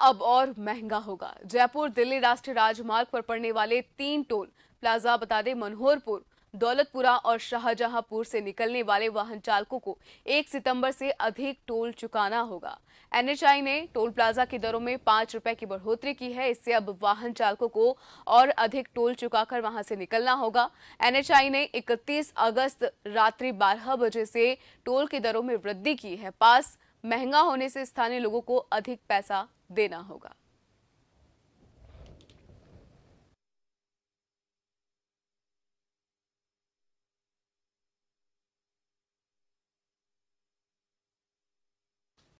अब और महंगा होगा जयपुर दिल्ली राष्ट्रीय राजमार्ग पर पड़ने वाले तीन टोल प्लाजा बता दें मनोहरपुर दौलतपुरा और शाहजहांपुर से निकलने वाले वाहन चालकों को 1 सितंबर से अधिक टोल चुकाना होगा एनएचआई ने टोल प्लाजा की दरों में पांच रुपए की बढ़ोतरी की है इससे अब वाहन चालकों को और अधिक टोल चुकाकर वहां से निकलना होगा एनएचआई ने 31 अगस्त रात्रि 12 बजे से टोल की दरों में वृद्धि की है पास महंगा होने से स्थानीय लोगों को अधिक पैसा देना होगा